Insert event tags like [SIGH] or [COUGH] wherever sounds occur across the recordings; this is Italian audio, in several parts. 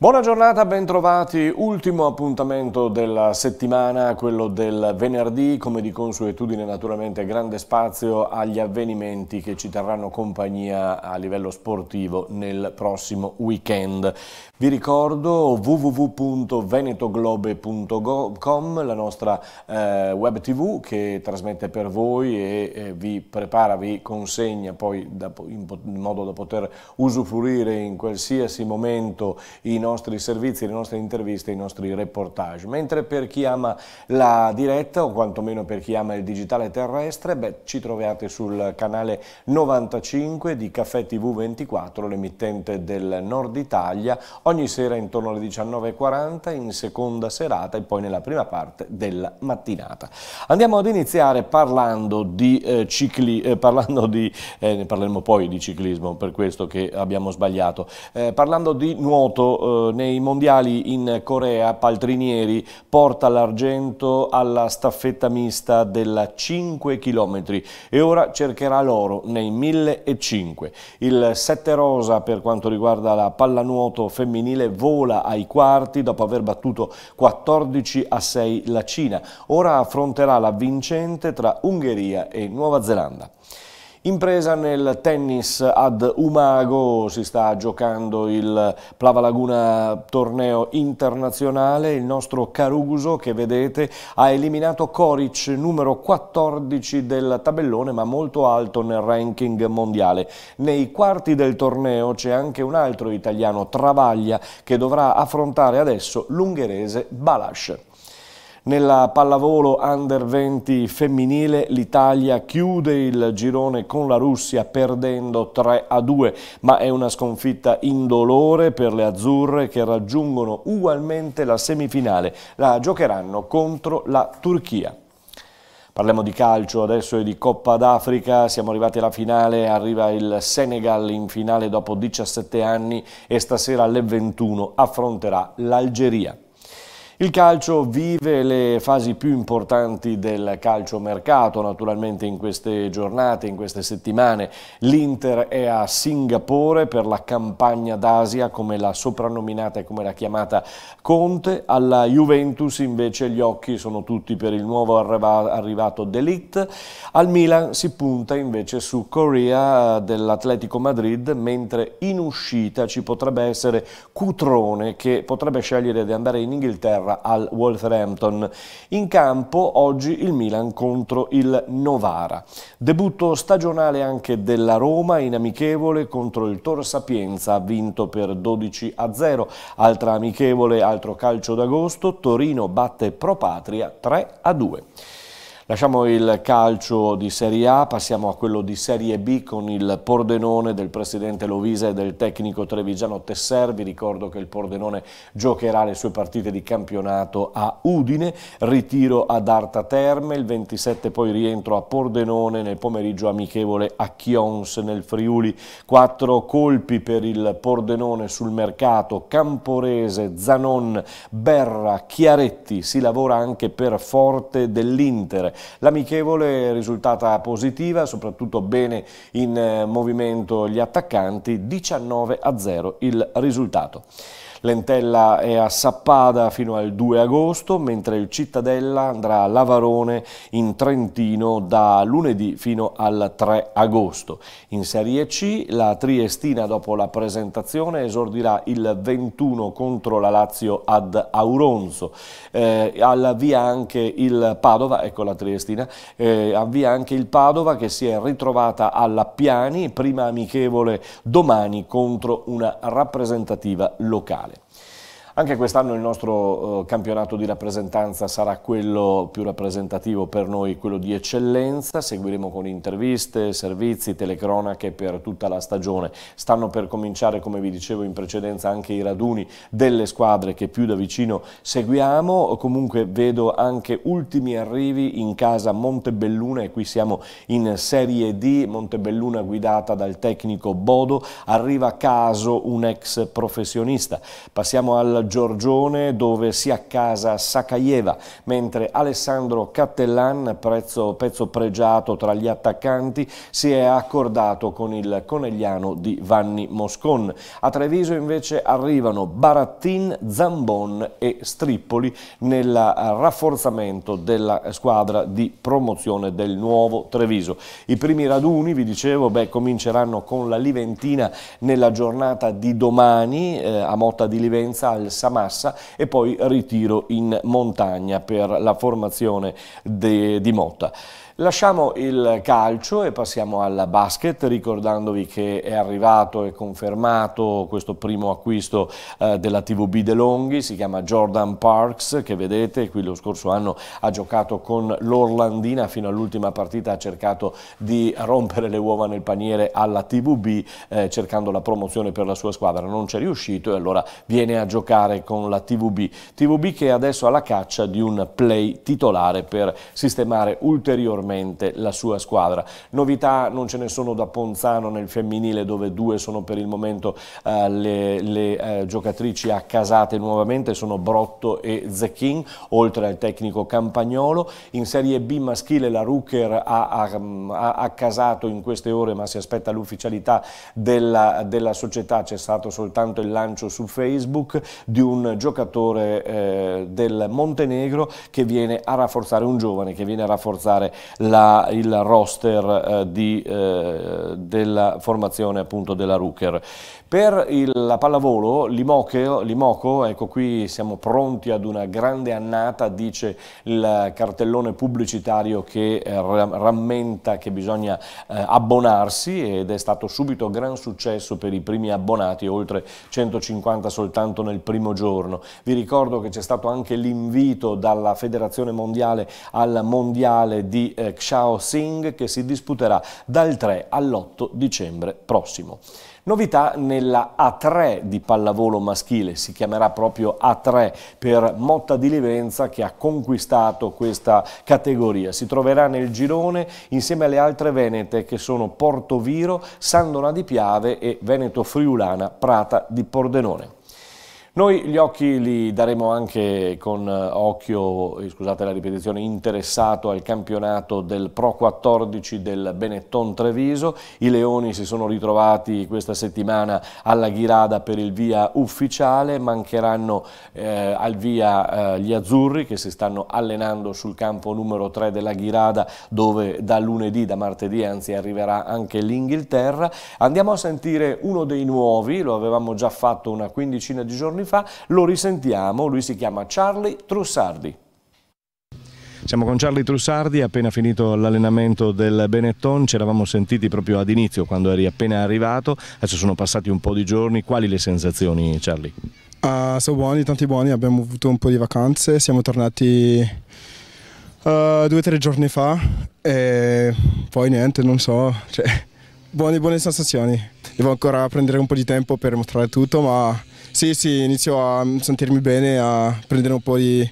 Buona giornata, bentrovati. Ultimo appuntamento della settimana, quello del venerdì, come di consuetudine naturalmente grande spazio agli avvenimenti che ci terranno compagnia a livello sportivo nel prossimo weekend. Vi ricordo www.venetoglobe.com, la nostra eh, web tv che trasmette per voi e eh, vi prepara, vi consegna poi da, in, in modo da poter usufruire in qualsiasi momento i nostri nostri servizi, le nostre interviste, i nostri reportage. Mentre per chi ama la diretta o quantomeno per chi ama il digitale terrestre, beh, ci troviate sul canale 95 di Caffè TV24, l'emittente del Nord Italia, ogni sera intorno alle 19.40 in seconda serata e poi nella prima parte della mattinata. Andiamo ad iniziare parlando di eh, cicli, eh, parlando di, eh, ne parleremo poi di ciclismo, per questo che abbiamo sbagliato, eh, parlando di nuoto eh, nei mondiali in Corea Paltrinieri porta l'argento alla staffetta mista della 5 km e ora cercherà l'oro nei 1005. Il 7 rosa per quanto riguarda la pallanuoto femminile vola ai quarti dopo aver battuto 14 a 6 la Cina. Ora affronterà la vincente tra Ungheria e Nuova Zelanda. Impresa nel tennis ad Umago, si sta giocando il Plava Laguna torneo internazionale, il nostro Caruso che vedete ha eliminato Coric numero 14 del tabellone ma molto alto nel ranking mondiale. Nei quarti del torneo c'è anche un altro italiano, Travaglia, che dovrà affrontare adesso l'ungherese Balash. Nella pallavolo under 20 femminile l'Italia chiude il girone con la Russia perdendo 3 a 2, ma è una sconfitta indolore per le azzurre che raggiungono ugualmente la semifinale. La giocheranno contro la Turchia. Parliamo di calcio adesso e di Coppa d'Africa, siamo arrivati alla finale, arriva il Senegal in finale dopo 17 anni e stasera alle 21 affronterà l'Algeria. Il calcio vive le fasi più importanti del calciomercato, naturalmente in queste giornate, in queste settimane. L'Inter è a Singapore per la campagna d'Asia, come l'ha soprannominata e come l'ha chiamata Conte. Alla Juventus invece gli occhi sono tutti per il nuovo arrivato Delict. Al Milan si punta invece su Corea eh, dell'Atletico Madrid, mentre in uscita ci potrebbe essere Cutrone che potrebbe scegliere di andare in Inghilterra terra al Wolverhampton. In campo oggi il Milan contro il Novara. Debutto stagionale anche della Roma in amichevole contro il Tor Sapienza, vinto per 12 a 0. Altra amichevole, altro calcio d'agosto, Torino batte Pro Patria 3 a 2. Lasciamo il calcio di Serie A, passiamo a quello di Serie B con il Pordenone del presidente Lovisa e del tecnico trevigiano Tesser. Vi ricordo che il Pordenone giocherà le sue partite di campionato a Udine, ritiro ad Arta Terme, il 27 poi rientro a Pordenone nel pomeriggio amichevole a Chions nel Friuli. Quattro colpi per il Pordenone sul mercato, Camporese, Zanon, Berra, Chiaretti. Si lavora anche per Forte dell'Inter. L'amichevole è risultata positiva, soprattutto bene in eh, movimento gli attaccanti, 19 a 0 il risultato. Lentella è a Sappada fino al 2 agosto, mentre il Cittadella andrà a Lavarone in Trentino da lunedì fino al 3 agosto. In Serie C la Triestina dopo la presentazione esordirà il 21 contro la Lazio ad Auronzo. Eh, avvia anche il Padova, ecco la Triestina, eh, avvia anche il Padova che si è ritrovata alla Piani, prima amichevole domani contro una rappresentativa locale. Anche quest'anno il nostro eh, campionato di rappresentanza sarà quello più rappresentativo per noi, quello di eccellenza. Seguiremo con interviste, servizi, telecronache per tutta la stagione. Stanno per cominciare, come vi dicevo in precedenza, anche i raduni delle squadre che più da vicino seguiamo. Comunque vedo anche ultimi arrivi in casa Montebelluna e qui siamo in Serie D. Montebelluna guidata dal tecnico Bodo. Arriva a caso un ex professionista. Passiamo al Giorgione dove si accasa Sakaieva, mentre Alessandro Cattellan, prezzo, pezzo pregiato tra gli attaccanti, si è accordato con il conegliano di Vanni Moscon. A Treviso invece arrivano Barattin, Zambon e Strippoli nel rafforzamento della squadra di promozione del nuovo Treviso. I primi raduni, vi dicevo, beh, cominceranno con la Liventina nella giornata di domani eh, a Motta di Livenza al massa e poi ritiro in montagna per la formazione de, di Motta. Lasciamo il calcio e passiamo al basket, ricordandovi che è arrivato e confermato questo primo acquisto eh, della TVB De Longhi, si chiama Jordan Parks, che vedete qui lo scorso anno ha giocato con l'Orlandina fino all'ultima partita, ha cercato di rompere le uova nel paniere alla TVB eh, cercando la promozione per la sua squadra, non c'è riuscito e allora viene a giocare con la TVB, TVB che è adesso alla caccia di un play titolare per sistemare ulteriormente maggiormente la sua squadra. Novità non ce ne sono da Ponzano nel femminile dove due sono per il momento eh, le, le eh, giocatrici accasate nuovamente, sono Brotto e Zecchin, oltre al tecnico Campagnolo. In Serie B maschile la Rucker ha, ha, ha accasato in queste ore ma si aspetta l'ufficialità della, della società, c'è stato soltanto il lancio su Facebook di un giocatore eh, del Montenegro che viene a rafforzare, un giovane che viene a rafforzare la, il roster eh, di, eh, della formazione appunto della Rooker. Per il, la pallavolo, Limoco, Limoco, ecco qui siamo pronti ad una grande annata, dice il cartellone pubblicitario che eh, rammenta che bisogna abbonarsi ed è stato subito gran successo per i primi abbonati, oltre 150 soltanto nel primo giorno. Vi ricordo che c'è stato anche l'invito dalla Federazione Mondiale al Mondiale di eh, Xiao Singh che si disputerà dal 3 all'8 dicembre prossimo. Novità nella A3 di pallavolo maschile, si chiamerà proprio A3 per Motta di Livenza che ha conquistato questa categoria. Si troverà nel girone insieme alle altre venete che sono Portoviro, Sandona di Piave e Veneto Friulana Prata di Pordenone. Noi gli occhi li daremo anche con eh, occhio, eh, scusate la ripetizione, interessato al campionato del Pro 14 del Benetton Treviso. I Leoni si sono ritrovati questa settimana alla Ghirada per il via ufficiale, mancheranno eh, al via eh, gli azzurri che si stanno allenando sul campo numero 3 della Ghirada dove da lunedì, da martedì anzi arriverà anche l'Inghilterra. Andiamo a sentire uno dei nuovi, lo avevamo già fatto una quindicina di giorni giorni fa, lo risentiamo, lui si chiama Charlie Trussardi. Siamo con Charlie Trussardi, appena finito l'allenamento del Benetton, ci eravamo sentiti proprio ad inizio quando eri appena arrivato, adesso sono passati un po' di giorni, quali le sensazioni Charlie? Uh, ah, sono buoni, tanti buoni, abbiamo avuto un po' di vacanze, siamo tornati uh, due o tre giorni fa e poi niente, non so, cioè, buone, buone sensazioni. Devo ancora prendere un po' di tempo per mostrare tutto ma sì, sì, inizio a sentirmi bene, a prendere un po' di,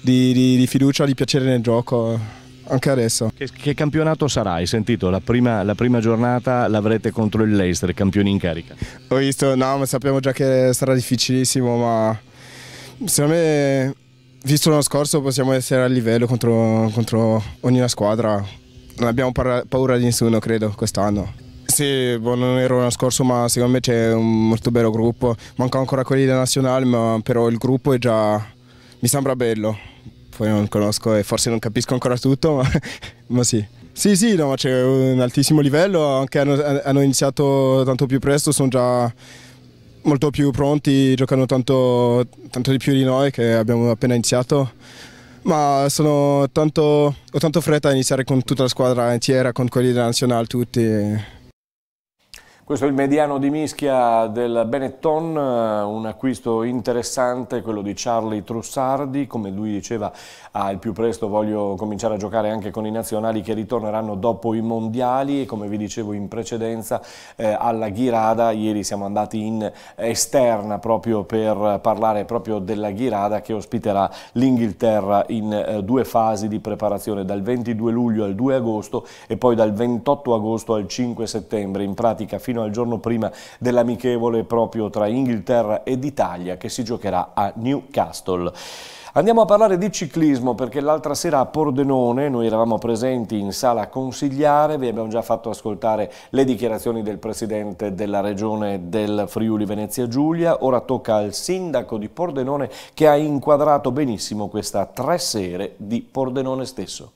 di, di, di fiducia, di piacere nel gioco, anche adesso. Che, che campionato sarà? Hai sentito? La prima, la prima giornata l'avrete contro il Leicester, campioni in carica. Ho visto, no, ma sappiamo già che sarà difficilissimo, ma secondo me, visto l'anno scorso, possiamo essere a livello contro, contro ogni squadra. Non abbiamo paura di nessuno, credo, quest'anno. Sì, boh, non ero l'anno scorso ma secondo me c'è un molto bello gruppo, mancano ancora quelli della nazionale ma però il gruppo è già, mi sembra bello, poi non conosco e forse non capisco ancora tutto ma, [LAUGHS] ma sì. Sì, sì, no, c'è un altissimo livello, anche hanno, hanno iniziato tanto più presto, sono già molto più pronti, giocano tanto, tanto, di più di noi che abbiamo appena iniziato. Ma tanto, ho tanto fretta a iniziare con tutta la squadra intera, con quelli della nazionale tutti. Questo è il mediano di mischia del Benetton, eh, un acquisto interessante, quello di Charlie Trussardi, come lui diceva al ah, più presto voglio cominciare a giocare anche con i nazionali che ritorneranno dopo i mondiali e come vi dicevo in precedenza eh, alla Ghirada, ieri siamo andati in esterna proprio per parlare proprio della Ghirada che ospiterà l'Inghilterra in eh, due fasi di preparazione dal 22 luglio al 2 agosto e poi dal 28 agosto al 5 settembre, in pratica fino fino al giorno prima dell'amichevole proprio tra Inghilterra ed Italia che si giocherà a Newcastle. Andiamo a parlare di ciclismo perché l'altra sera a Pordenone noi eravamo presenti in sala consigliare, vi abbiamo già fatto ascoltare le dichiarazioni del presidente della regione del Friuli Venezia Giulia, ora tocca al sindaco di Pordenone che ha inquadrato benissimo questa tre sere di Pordenone stesso.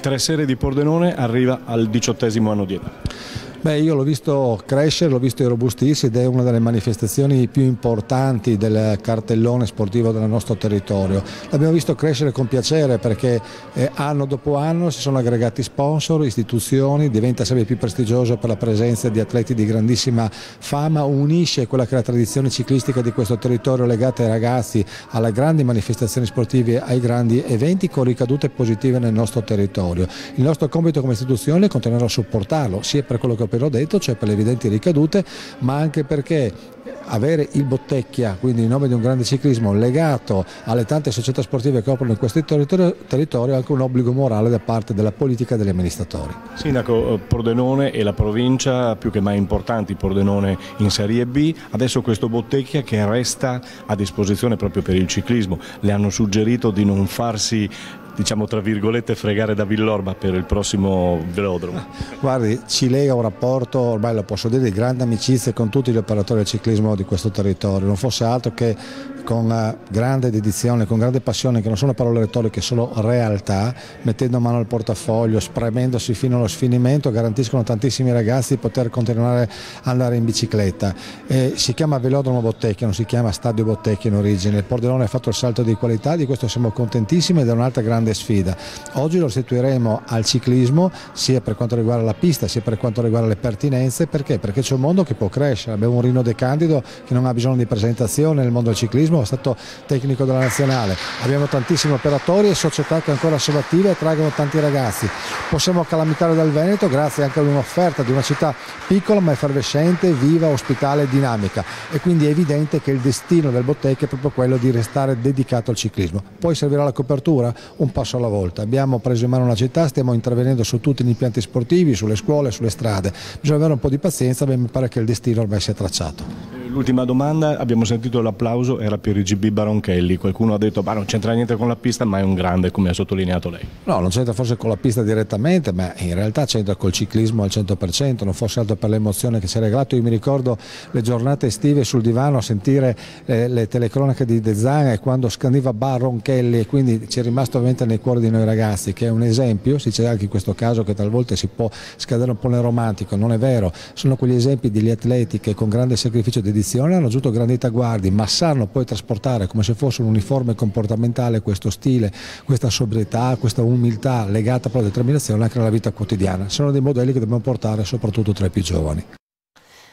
Tre sere di Pordenone arriva al diciottesimo anno dietro. Beh, io l'ho visto crescere, l'ho visto irrobustirsi ed è una delle manifestazioni più importanti del cartellone sportivo del nostro territorio. L'abbiamo visto crescere con piacere perché eh, anno dopo anno si sono aggregati sponsor, istituzioni, diventa sempre più prestigioso per la presenza di atleti di grandissima fama, unisce quella che è la tradizione ciclistica di questo territorio legata ai ragazzi, alle grandi manifestazioni sportive, ai grandi eventi con ricadute positive nel nostro territorio. Il nostro compito come istituzione è continuare a supportarlo, sia per quello che appena detto, cioè per le evidenti ricadute, ma anche perché avere il Bottecchia, quindi il nome di un grande ciclismo, legato alle tante società sportive che operano in questo territorio, territorio è anche un obbligo morale da parte della politica e degli amministratori. Sindaco, eh, Pordenone e la provincia più che mai importanti, Pordenone in Serie B, adesso questo Bottecchia che resta a disposizione proprio per il ciclismo, le hanno suggerito di non farsi diciamo tra virgolette fregare da Villorba per il prossimo velodromo. Guardi, ci lega un rapporto rapporto, ormai lo posso dire, di grande amicizia con tutti gli operatori del ciclismo di questo territorio, non fosse altro che con eh, grande dedizione, con grande passione, che non sono parole retoriche, sono realtà, mettendo mano al portafoglio, spremendosi fino allo sfinimento, garantiscono tantissimi ragazzi di poter continuare ad andare in bicicletta. E si chiama Velodromo Bottecchio, non si chiama Stadio Bottecchio in origine. Il Pordenone ha fatto il salto di qualità, di questo siamo contentissimi ed è un'altra grande sfida. Oggi lo restituiremo al ciclismo, sia per quanto riguarda la pista, sia per quanto riguarda le pertinenze perché? Perché c'è un mondo che può crescere, abbiamo un Rino De Candido che non ha bisogno di presentazione nel mondo del ciclismo, è stato tecnico della nazionale, abbiamo tantissimi operatori e società che ancora sono attive e traggono tanti ragazzi, possiamo calamitare dal Veneto grazie anche ad un'offerta di una città piccola ma effervescente, viva, ospitale e dinamica e quindi è evidente che il destino del Bottecchi è proprio quello di restare dedicato al ciclismo, poi servirà la copertura un passo alla volta, abbiamo preso in mano la città, stiamo intervenendo su tutti gli impianti sportivi, sulle scuole, sulle strade bisogna avere un po' di pazienza, beh, mi pare che il destino ormai sia tracciato. L'ultima domanda, abbiamo sentito l'applauso, era per il GB Baronchelli, qualcuno ha detto che non c'entra niente con la pista ma è un grande come ha sottolineato lei. No, non c'entra forse con la pista direttamente ma in realtà c'entra col ciclismo al 100%, non fosse altro per l'emozione che si è regalato, io mi ricordo le giornate estive sul divano a sentire eh, le telecronache di De Zan e quando scandiva Baronchelli e quindi ci è rimasto ovviamente nel cuore di noi ragazzi che è un esempio, si dice anche in questo caso che talvolta si può scadere un po' nel romantico, non è vero, sono quegli esempi degli atleti che con grande sacrificio di spedizione hanno aggiunto grandi traguardi, ma sanno poi trasportare come se fosse un uniforme comportamentale questo stile, questa sobrietà, questa umiltà legata alla determinazione anche nella vita quotidiana. Sono dei modelli che dobbiamo portare soprattutto tra i più giovani.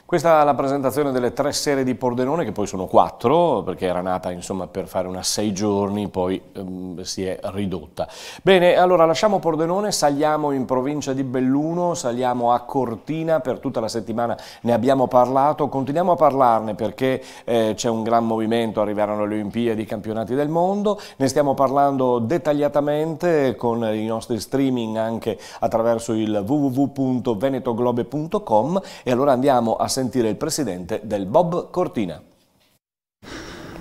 Questa è la presentazione delle tre serie di Pordenone, che poi sono quattro, perché era nata insomma, per fare una sei giorni, poi ehm, si è ridotta. Bene, allora lasciamo Pordenone, saliamo in provincia di Belluno, saliamo a Cortina, per tutta la settimana ne abbiamo parlato, continuiamo a parlarne perché eh, c'è un gran movimento, arriveranno le Olimpiadi, i campionati del mondo, ne stiamo parlando dettagliatamente con i nostri streaming anche attraverso il www.venetoglobe.com e allora andiamo a sentire il presidente del Bob Cortina.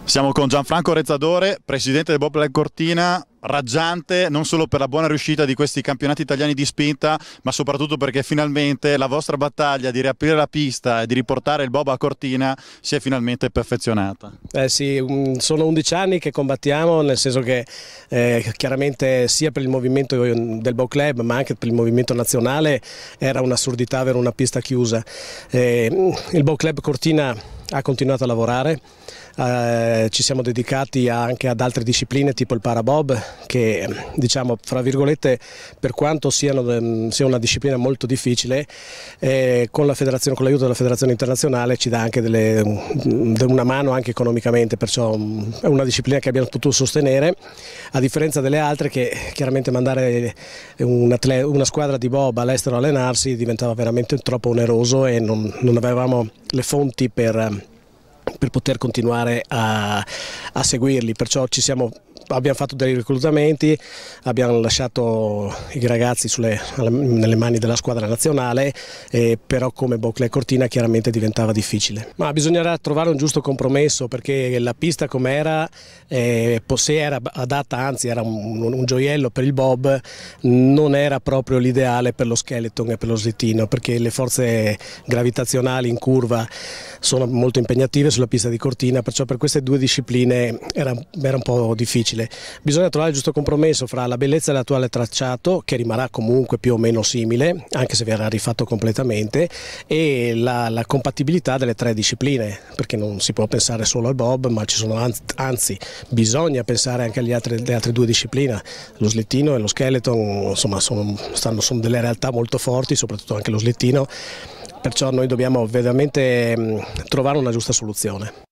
Siamo con Gianfranco Rezzadore, presidente del Bob Black Cortina raggiante non solo per la buona riuscita di questi campionati italiani di spinta, ma soprattutto perché finalmente la vostra battaglia di riaprire la pista e di riportare il Boba a Cortina si è finalmente perfezionata. Eh sì, mm, sono 11 anni che combattiamo, nel senso che eh, chiaramente sia per il movimento del Bow Club, ma anche per il movimento nazionale era un'assurdità avere una pista chiusa. Eh, il Bow Club Cortina ha continuato a lavorare eh, ci siamo dedicati anche ad altre discipline tipo il parabob che diciamo fra virgolette per quanto siano, sia una disciplina molto difficile eh, con l'aiuto la della federazione internazionale ci dà anche delle, una mano anche economicamente perciò mm, è una disciplina che abbiamo potuto sostenere a differenza delle altre che chiaramente mandare un una squadra di bob all'estero a allenarsi diventava veramente troppo oneroso e non, non avevamo le fonti per per poter continuare a, a seguirli, perciò ci siamo abbiamo fatto dei reclutamenti, abbiamo lasciato i ragazzi sulle, nelle mani della squadra nazionale, eh, però come Bocla e Cortina chiaramente diventava difficile. Ma bisognerà trovare un giusto compromesso perché la pista com'era, eh, se era adatta, anzi era un, un, gioiello per il Bob, non era proprio l'ideale per lo skeleton e per lo slittino perché le forze gravitazionali in curva sono molto impegnative sulla pista di Cortina, perciò per queste due discipline era, era un po' difficile difficile. Bisogna trovare il giusto compromesso fra la bellezza dell'attuale tracciato, che rimarrà comunque più o meno simile, anche se verrà rifatto completamente, e la, la compatibilità delle tre discipline, perché non si può pensare solo al bob, ma ci sono anzi, anzi bisogna pensare anche alle altre, alle altre, due discipline, lo slittino e lo skeleton, insomma sono, stanno, sono delle realtà molto forti, soprattutto anche lo slittino, perciò noi dobbiamo veramente trovare una giusta soluzione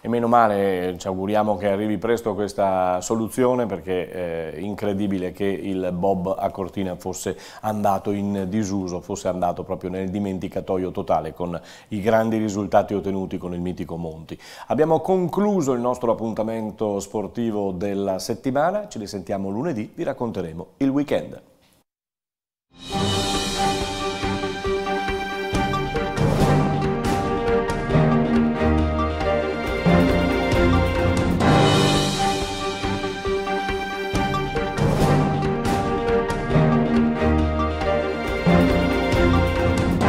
e meno male, ci auguriamo che arrivi presto questa soluzione perché è eh, incredibile che il Bob a Cortina fosse andato in disuso, fosse andato proprio nel dimenticatoio totale con i grandi risultati ottenuti con il mitico Monti. Abbiamo concluso il nostro appuntamento sportivo della settimana, ci risentiamo lunedì, vi racconteremo il weekend.